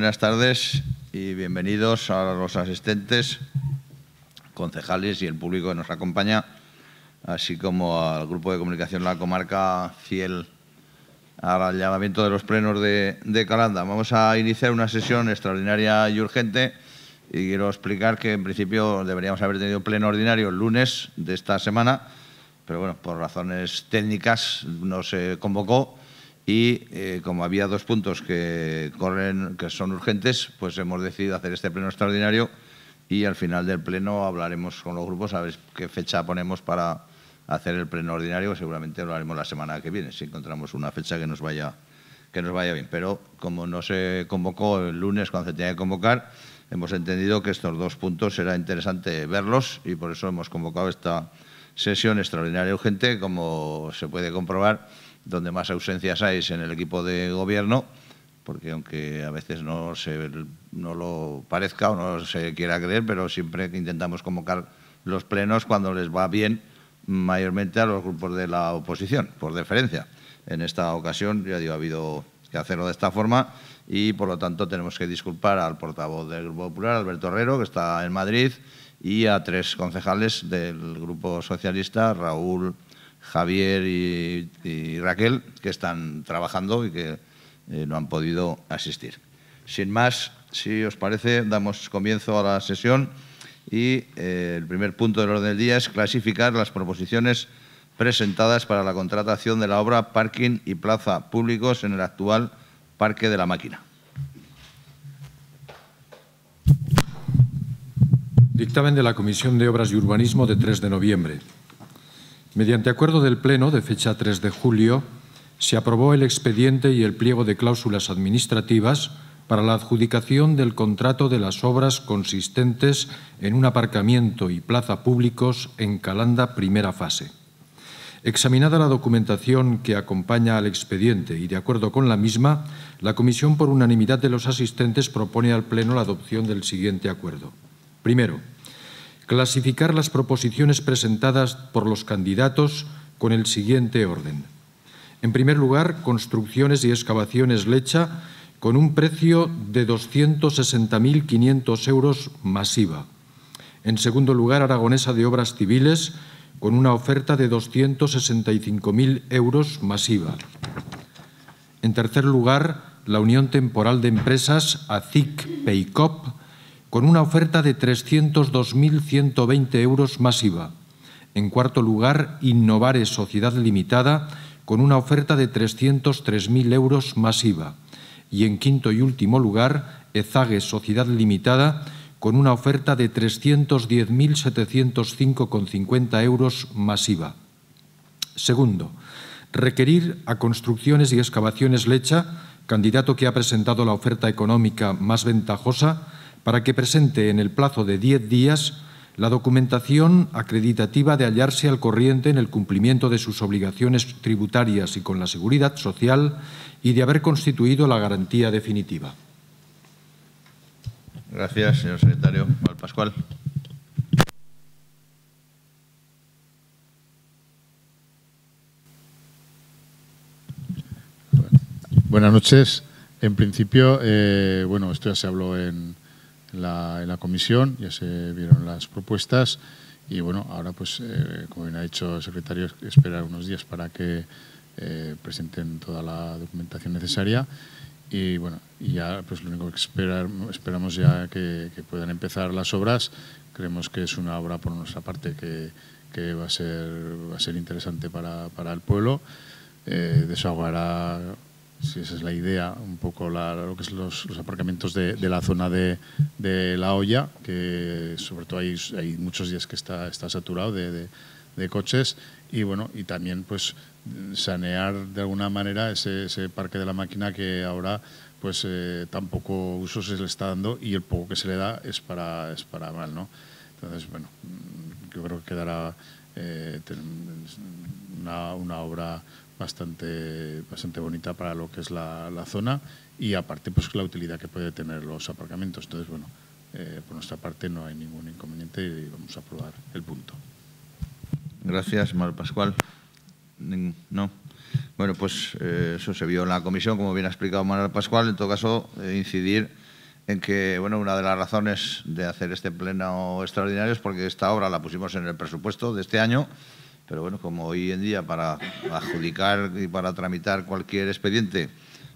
buenas tardes y bienvenidos a los asistentes, concejales y el público que nos acompaña, así como al grupo de comunicación La Comarca Fiel al llamamiento de los plenos de, de Calanda. Vamos a iniciar una sesión extraordinaria y urgente y quiero explicar que en principio deberíamos haber tenido pleno ordinario el lunes de esta semana, pero bueno, por razones técnicas no se convocó y eh, como había dos puntos que corren que son urgentes, pues hemos decidido hacer este pleno extraordinario y al final del pleno hablaremos con los grupos a ver qué fecha ponemos para hacer el pleno ordinario, seguramente lo haremos la semana que viene, si encontramos una fecha que nos vaya que nos vaya bien, pero como no se convocó el lunes cuando se tenía que convocar, hemos entendido que estos dos puntos era interesante verlos y por eso hemos convocado esta sesión extraordinaria urgente, como se puede comprobar donde más ausencias hay en el equipo de gobierno, porque aunque a veces no, se, no lo parezca o no se quiera creer, pero siempre intentamos convocar los plenos cuando les va bien, mayormente a los grupos de la oposición, por deferencia. En esta ocasión, ya digo, ha habido que hacerlo de esta forma y, por lo tanto, tenemos que disculpar al portavoz del Grupo Popular, Alberto Herrero, que está en Madrid, y a tres concejales del Grupo Socialista, Raúl Javier y, Raquel, que están trabajando y que eh, no han podido asistir. Sin más, si os parece, damos comienzo a la sesión y eh, el primer punto del orden del día es clasificar las proposiciones presentadas para la contratación de la obra Parking y Plaza Públicos en el actual Parque de la Máquina. Dictamen de la Comisión de Obras y Urbanismo de 3 de noviembre. Mediante acuerdo del Pleno de fecha 3 de julio, se aprobó el expediente y el pliego de cláusulas administrativas para la adjudicación del contrato de las obras consistentes en un aparcamiento y plaza públicos en Calanda primera fase. Examinada la documentación que acompaña al expediente y de acuerdo con la misma, la Comisión por unanimidad de los asistentes propone al Pleno la adopción del siguiente acuerdo. Primero, clasificar las proposiciones presentadas por los candidatos con el siguiente orden. En primer lugar, construcciones y excavaciones lecha con un precio de 260.500 euros masiva. En segundo lugar, Aragonesa de Obras Civiles con una oferta de 265.000 euros masiva. En tercer lugar, la Unión Temporal de Empresas, ACIC-PEICOP, con una oferta de 302.120 euros masiva. En cuarto lugar, Innovare Sociedad Limitada, con una oferta de 303.000 euros masiva. Y en quinto y último lugar, Ezague Sociedad Limitada, con una oferta de 310.705,50 euros masiva. Segundo, requerir a Construcciones y Excavaciones Lecha, candidato que ha presentado la oferta económica más ventajosa, para que presente en el plazo de 10 días la documentación acreditativa de hallarse al corriente en el cumplimiento de sus obligaciones tributarias y con la seguridad social y de haber constituido la garantía definitiva. Gracias, señor secretario. Pascual. Buenas noches. En principio, eh, bueno, esto ya se habló en, en la, comisión, ya se vieron las propuestas y bueno, ahora pues, eh, como bien ha dicho el secretario, esperar unos días para que eh, presenten toda la documentación necesaria y bueno, y ya pues lo único que esperar, esperamos ya que, que, puedan empezar las obras. Creemos que es una obra por nuestra parte que, que va, a ser, va a ser interesante para, para el pueblo. Eh, desaguará Sí, esa es la idea, un poco la, lo que son los, aparcamientos de, la zona de, La olla que sobre todo hay, muchos días que está, saturado de, coches y bueno, y también pues sanear de alguna manera ese, parque de la máquina que ahora pues poco eh, tampoco uso se le está dando y el poco que se le da es para, es para mal, ¿no? Entonces, bueno, yo creo que quedará eh, una obra bastante, bastante bonita para lo que es la, zona y aparte pues la utilidad que puede tener los aparcamientos. Entonces, bueno, eh, por nuestra parte no hay ningún inconveniente y vamos a aprobar el punto. Gracias, Mar Pascual. No. Bueno, pues eh, eso se vio en la comisión, como bien ha explicado Manuel Pascual. En todo caso, incidir en que, bueno, una de las razones de hacer este pleno extraordinario es porque esta obra la pusimos en el presupuesto de este año pero bueno, como hoy en día para adjudicar y para tramitar cualquier expediente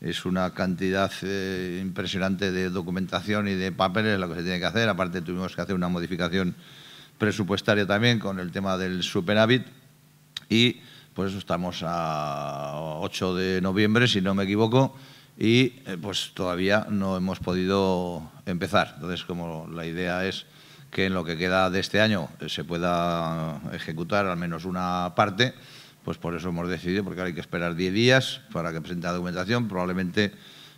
es una cantidad eh, impresionante de documentación y de papeles lo que se tiene que hacer. Aparte tuvimos que hacer una modificación presupuestaria también con el tema del superávit y pues estamos a 8 de noviembre, si no me equivoco, y eh, pues todavía no hemos podido empezar. Entonces, como la idea es que en lo que queda de este año eh, se pueda ejecutar al menos una parte, pues por eso hemos decidido, porque ahora hay que esperar 10 días para que presente la documentación, probablemente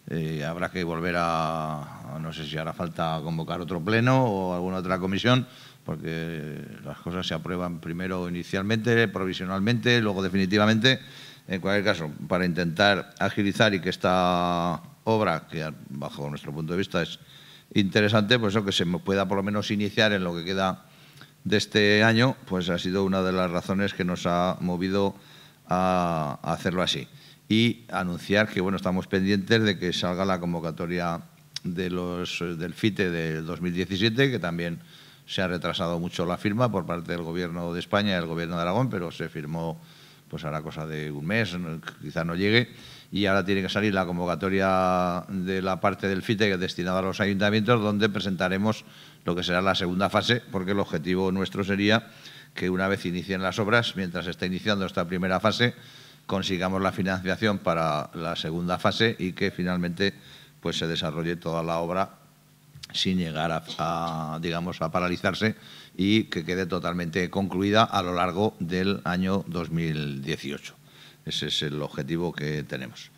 eh, habrá que volver a, no sé si hará falta convocar otro pleno o alguna otra comisión, porque las cosas se aprueban primero inicialmente, provisionalmente, luego definitivamente. En cualquier caso, para intentar agilizar y que esta obra, que bajo nuestro punto de vista es interesante, pues eso que se pueda por lo menos iniciar en lo que queda de este año, pues ha sido una de las razones que nos ha movido a, hacerlo así. Y anunciar que bueno, estamos pendientes de que salga la convocatoria de los, del FITE del 2017, que también se ha retrasado mucho la firma por parte del Gobierno de España y del Gobierno de Aragón, pero se firmó pues hará cosa de un mes, quizá no llegue y ahora tiene que salir la convocatoria de la parte del FITE que es destinada a los ayuntamientos, donde presentaremos lo que será la segunda fase, porque el objetivo nuestro sería que una vez inicien las obras, mientras está iniciando esta primera fase, consigamos la financiación para la segunda fase y que finalmente pues, se desarrolle toda la obra sin llegar a, digamos, a paralizarse y que quede totalmente concluida a lo largo del año 2018. Ese es el objetivo que tenemos.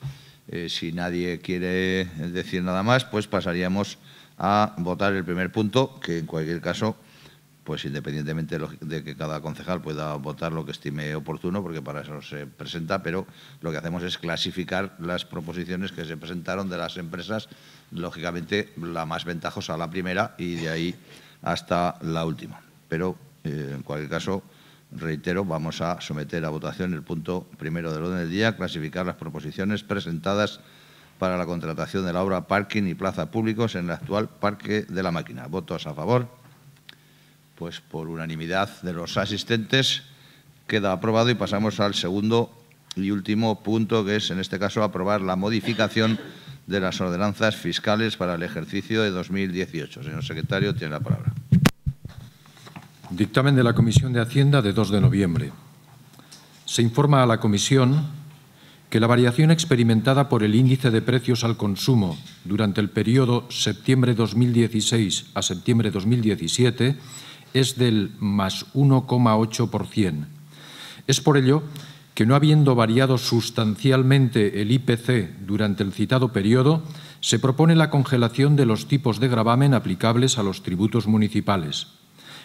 Eh, si nadie quiere decir nada más, pues pasaríamos a votar el primer punto, que en cualquier caso, pues independientemente de que cada concejal pueda votar lo que estime oportuno, porque para eso se presenta, pero lo que hacemos es clasificar las proposiciones que se presentaron de las empresas, lógicamente la más ventajosa la primera y de ahí hasta la última. Pero, eh, en cualquier caso, reitero, vamos a someter a votación el punto primero del orden del día, clasificar las proposiciones presentadas para la contratación de la obra Parking y Plaza Públicos en el actual Parque de la Máquina. ¿Votos a favor? Pues por unanimidad de los asistentes queda aprobado y pasamos al segundo y último punto, que es en este caso aprobar la modificación de las ordenanzas fiscales para el ejercicio de 2018. Señor secretario, tiene la palabra. Dictamen de la Comisión de Hacienda de 2 de noviembre. Se informa a la Comisión que la variación experimentada por el índice de precios al consumo durante el periodo septiembre 2016 a septiembre 2017 es del más 1,8%. Es por ello que no habiendo variado sustancialmente el IPC durante el citado periodo, se propone la congelación de los tipos de gravamen aplicables a los tributos municipales.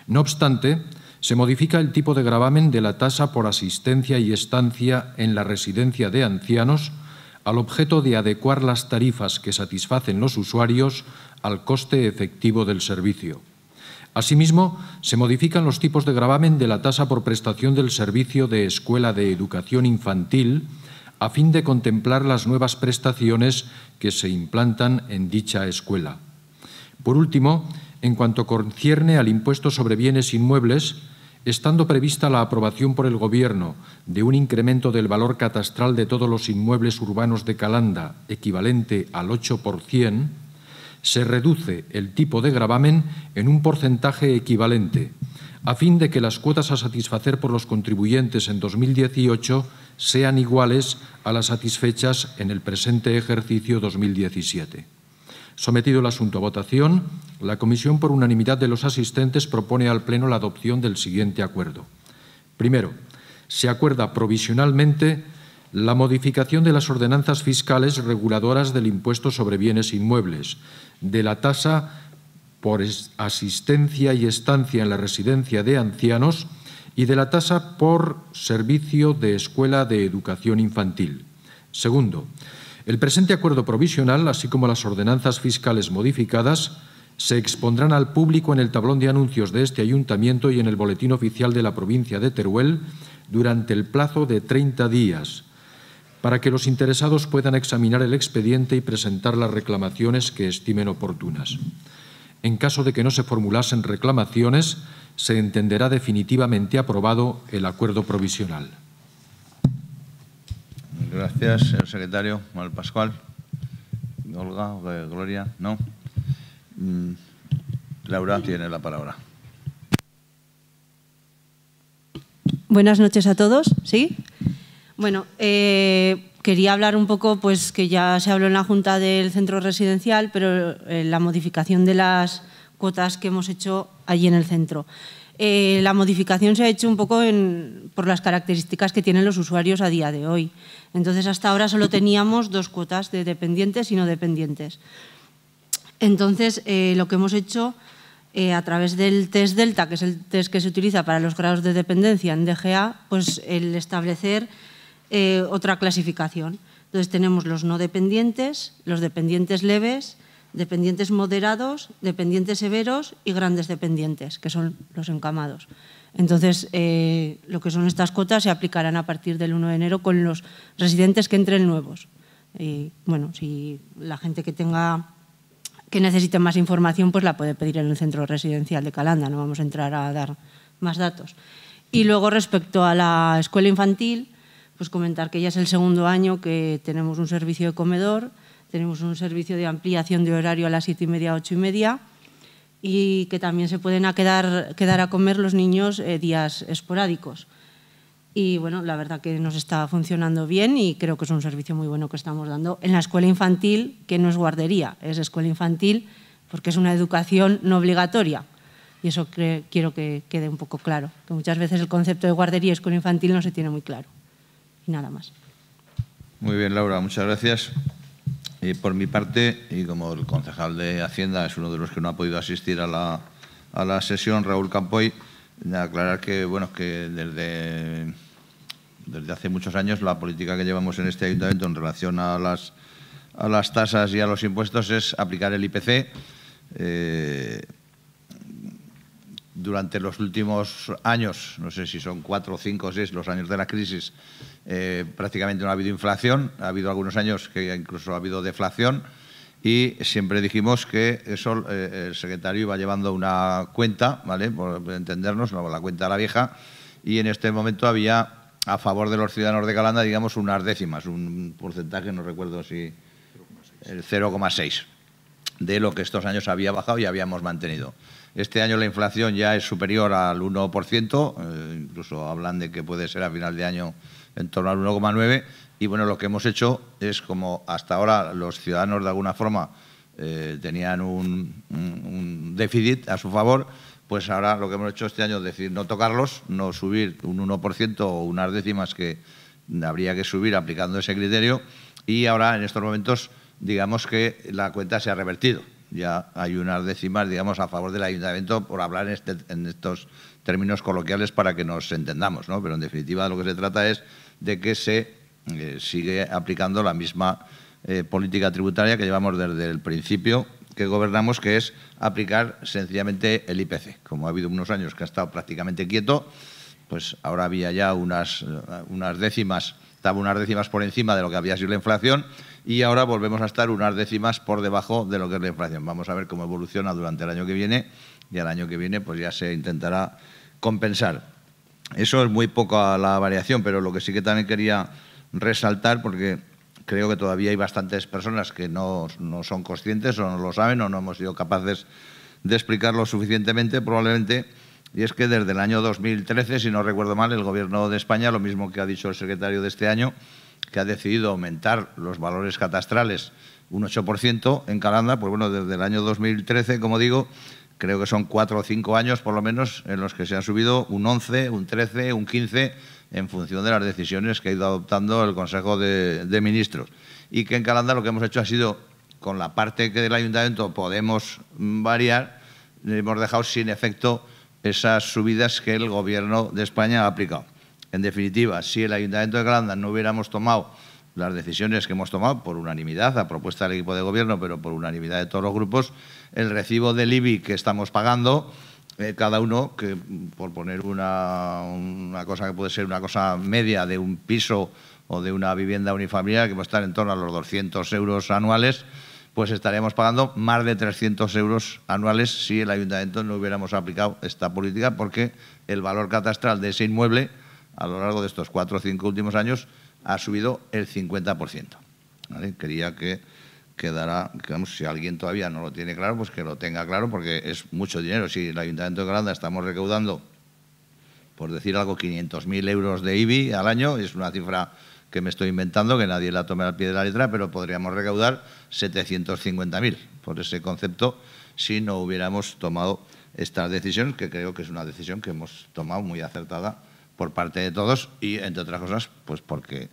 No obstante, se modifica el tipo de gravamen de la tasa por asistencia y estancia en la residencia de ancianos al objeto de adecuar las tarifas que satisfacen los usuarios al coste efectivo del servicio. Asimismo, se modifican los tipos de gravamen de la tasa por prestación del servicio de escuela de educación infantil a fin de contemplar las nuevas prestaciones que se implantan en dicha escuela. Por último, en cuanto concierne al impuesto sobre bienes inmuebles, estando prevista la aprobación por el Gobierno de un incremento del valor catastral de todos los inmuebles urbanos de Calanda equivalente al 8%, se reduce el tipo de gravamen en un porcentaje equivalente, a fin de que las cuotas a satisfacer por los contribuyentes en 2018 sean iguales a las satisfechas en el presente ejercicio 2017. Sometido el asunto a votación, la Comisión, por unanimidad de los asistentes, propone al Pleno la adopción del siguiente acuerdo. Primero, se acuerda provisionalmente la modificación de las ordenanzas fiscales reguladoras del impuesto sobre bienes inmuebles, de la tasa por asistencia y estancia en la residencia de ancianos y de la tasa por servicio de escuela de educación infantil. Segundo, el presente acuerdo provisional, así como las ordenanzas fiscales modificadas, se expondrán al público en el tablón de anuncios de este ayuntamiento y en el boletín oficial de la provincia de Teruel durante el plazo de 30 días, para que los interesados puedan examinar el expediente y presentar las reclamaciones que estimen oportunas. En caso de que no se formulasen reclamaciones, se entenderá definitivamente aprobado el acuerdo provisional. Gracias, señor secretario. Manuel Pascual, Olga, Gloria, ¿no? Mm, Laura tiene la palabra. Buenas noches a todos, ¿sí? Bueno, eh, quería hablar un poco, pues que ya se habló en la Junta del Centro Residencial, pero eh, la modificación de las cuotas que hemos hecho allí en el centro. Eh, la modificación se ha hecho un poco por las características que tienen los usuarios a día de hoy. Entonces, hasta ahora solo teníamos dos cuotas de dependientes y no dependientes. Entonces, eh, lo que hemos hecho eh, a través del test delta, que es el test que se utiliza para los grados de dependencia en DGA, pues el establecer otra clasificación. Entonces, tenemos los no dependientes, los dependientes leves, dependientes moderados, dependientes severos y grandes dependientes, que son los encamados. Entonces, eh, lo que son estas cuotas se aplicarán a partir del 1 de enero con los residentes que entren nuevos. bueno, si la gente que tenga que necesite más información, pues la puede pedir en el centro residencial de Calanda, no vamos a entrar a dar más datos. Y luego respecto a la escuela infantil, pues comentar que ya es el segundo año que tenemos un servicio de comedor, tenemos un servicio de ampliación de horario a las siete y media, ocho y media y que también se pueden quedar, a comer los niños eh, días esporádicos. Y bueno, la verdad que nos está funcionando bien y creo que es un servicio muy bueno que estamos dando en la escuela infantil, que no es guardería, es escuela infantil porque es una educación no obligatoria. Y eso quiero que quede un poco claro, que muchas veces el concepto de guardería y escuela infantil no se tiene muy claro. Y nada más. Muy bien, Laura, muchas gracias. Eh, por mi parte, y como el concejal de Hacienda es uno de los que no ha podido asistir a la, sesión, Raúl Campoy, aclarar que, bueno, que desde, desde hace muchos años la política que llevamos en este ayuntamiento en relación a las, a las tasas y a los impuestos es aplicar el IPC. Eh, durante los últimos años, no sé si son cuatro, cinco o seis, los años de la crisis, eh, prácticamente no ha habido inflación, ha habido algunos años que incluso ha habido deflación y siempre dijimos que eso eh, el secretario iba llevando una cuenta, ¿vale? Por entendernos, la cuenta a la vieja, y en este momento había a favor de los ciudadanos de Calanda, digamos, unas décimas, un porcentaje, no recuerdo si el 0,6 de lo que estos años había bajado y habíamos mantenido. Este año la inflación ya es superior al 1%, eh, incluso hablan de que puede ser a final de año en torno al 1,9%. Y bueno, lo que hemos hecho es como hasta ahora los ciudadanos de alguna forma eh, tenían un déficit a su favor, pues ahora lo que hemos hecho este año es decir, no tocarlos, no subir un 1% o unas décimas que habría que subir aplicando ese criterio y ahora en estos momentos digamos que la cuenta se ha revertido ya hay unas décimas, digamos, a favor del ayuntamiento por hablar este, en, estos términos coloquiales para que nos entendamos, ¿no? Pero en definitiva lo que se trata es de que se eh, sigue aplicando la misma eh, política tributaria que llevamos desde el principio que gobernamos, que es aplicar sencillamente el IPC. Como ha habido unos años que ha estado prácticamente quieto, pues ahora había ya unas, eh, unas décimas estaba unas décimas por encima de lo que había sido la inflación y ahora volvemos a estar unas décimas por debajo de lo que es la inflación. Vamos a ver cómo evoluciona durante el año que viene y al año que viene pues ya se intentará compensar. Eso es muy poca la variación, pero lo que sí que también quería resaltar, porque creo que todavía hay bastantes personas que no, no son conscientes o no lo saben o no hemos sido capaces de explicarlo suficientemente, probablemente y es que desde el año 2013, si no recuerdo mal, el Gobierno de España, lo mismo que ha dicho el secretario de este año, que ha decidido aumentar los valores catastrales un 8% en Calanda, pues bueno, desde el año 2013, como digo, creo que son cuatro o cinco años por lo menos en los que se han subido un 11, un 13, un 15 en función de las decisiones que ha ido adoptando el Consejo de, Ministros. Y que en Calanda lo que hemos hecho ha sido, con la parte que del ayuntamiento podemos mm, variar, hemos dejado sin efecto esas subidas que el Gobierno de España ha aplicado. En definitiva, si el Ayuntamiento de Granada no hubiéramos tomado las decisiones que hemos tomado por unanimidad, a propuesta del equipo de gobierno, pero por unanimidad de todos los grupos, el recibo del IBI que estamos pagando, eh, cada uno, que por poner una, cosa que puede ser una cosa media de un piso o de una vivienda unifamiliar, que a estar en torno a los 200 euros anuales, pues estaríamos pagando más de 300 euros anuales si el ayuntamiento no hubiéramos aplicado esta política, porque el valor catastral de ese inmueble a lo largo de estos cuatro o cinco últimos años ha subido el 50%. Quería que quedara, si alguien todavía no lo tiene claro, pues que lo tenga claro, porque es mucho dinero. Si el Ayuntamiento de Granada estamos recaudando, por decir algo, 500.000 euros de IBI al año, es una cifra que me estoy inventando, que nadie la tome al pie de la letra, pero podríamos recaudar 750.000 por ese concepto si no hubiéramos tomado esta decisión, que creo que es una decisión que hemos tomado muy acertada por parte de todos y, entre otras cosas, pues porque,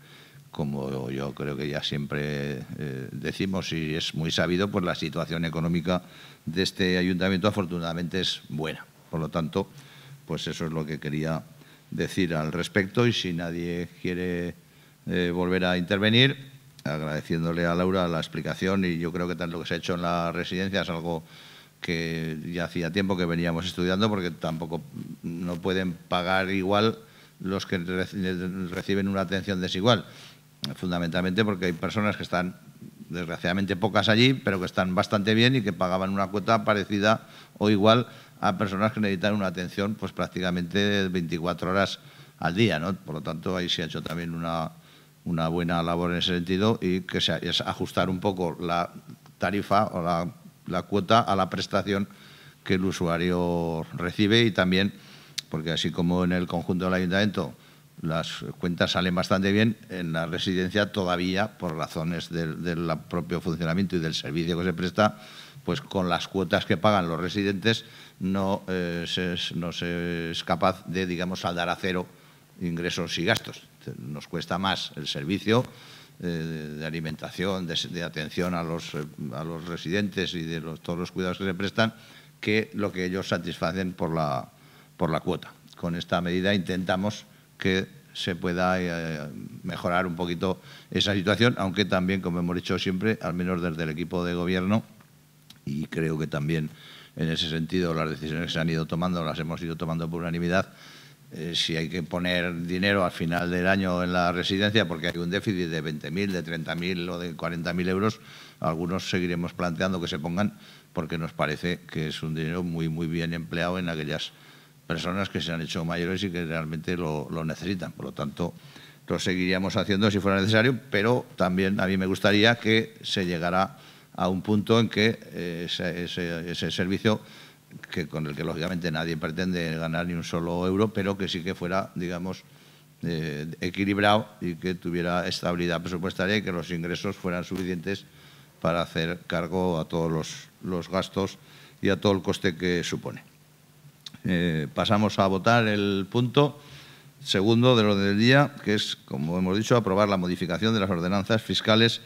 como yo creo que ya siempre eh, decimos y es muy sabido, pues la situación económica de este ayuntamiento afortunadamente es buena. Por lo tanto, pues eso es lo que quería decir al respecto y si nadie quiere eh, volver a intervenir, agradeciéndole a Laura la explicación y yo creo que tanto lo que se ha hecho en la residencia es algo que ya hacía tiempo que veníamos estudiando porque tampoco no pueden pagar igual los que reciben una atención desigual, fundamentalmente porque hay personas que están desgraciadamente pocas allí, pero que están bastante bien y que pagaban una cuota parecida o igual a personas que necesitan una atención pues prácticamente 24 horas al día, ¿no? Por lo tanto, ahí se ha hecho también una, una buena labor en ese sentido y que sea, es ajustar un poco la tarifa o la, cuota a la prestación que el usuario recibe y también, porque así como en el conjunto del ayuntamiento las cuentas salen bastante bien, en la residencia todavía, por razones del, propio funcionamiento y del servicio que se presta, pues con las cuotas que pagan los residentes no, eh, se, no se es capaz de, digamos, saldar a cero ingresos y gastos nos cuesta más el servicio eh, de alimentación, de, atención eh, a los, residentes y de todos los cuidados que se prestan, que lo que ellos satisfacen por la, cuota. Con esta medida intentamos que se pueda eh, mejorar un poquito esa situación, aunque también, como hemos dicho siempre, al menos desde el equipo de gobierno, y creo que también en ese sentido las decisiones que se han ido tomando las hemos ido tomando por unanimidad, eh, si hay que poner dinero al final del año en la residencia porque hay un déficit de 20.000, de 30.000 o de 40.000 euros, algunos seguiremos planteando que se pongan porque nos parece que es un dinero muy, muy bien empleado en aquellas personas que se han hecho mayores y que realmente lo, necesitan. Por lo tanto, lo seguiríamos haciendo si fuera necesario, pero también a mí me gustaría que se llegara a un punto en que eh, ese, ese servicio que con el que lógicamente nadie pretende ganar ni un solo euro, pero que sí que fuera, digamos, eh, equilibrado y que tuviera estabilidad presupuestaria y que los ingresos fueran suficientes para hacer cargo a todos los, gastos y a todo el coste que supone. Eh, pasamos a votar el punto segundo del orden del día, que es, como hemos dicho, aprobar la modificación de las ordenanzas fiscales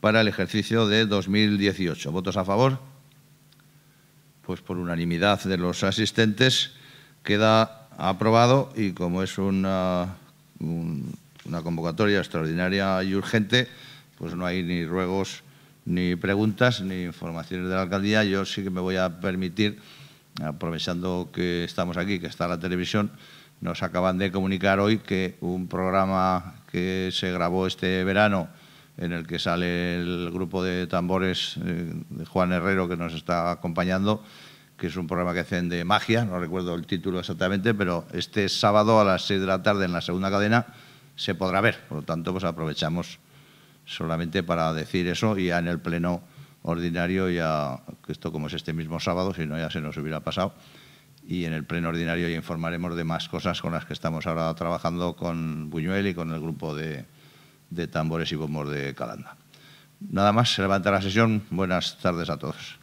para el ejercicio de 2018. ¿Votos a favor? pues por unanimidad de los asistentes, queda aprobado y como es una, una convocatoria extraordinaria y urgente, pues no hay ni ruegos ni preguntas ni informaciones de la alcaldía. Yo sí que me voy a permitir, aprovechando que estamos aquí, que está la televisión, nos acaban de comunicar hoy que un programa que se grabó este verano, en el que sale el grupo de tambores eh, de Juan Herrero que nos está acompañando, que es un programa que hacen de magia, no recuerdo el título exactamente, pero este sábado a las seis de la tarde en la segunda cadena se podrá ver. Por lo tanto, pues aprovechamos solamente para decir eso y ya en el pleno ordinario, ya que esto como es este mismo sábado, si no ya se nos hubiera pasado, y en el pleno ordinario ya informaremos de más cosas con las que estamos ahora trabajando con Buñuel y con el grupo de, de tambores y bombos de Calanda. Nada más, se levanta la sesión. Buenas tardes a todos.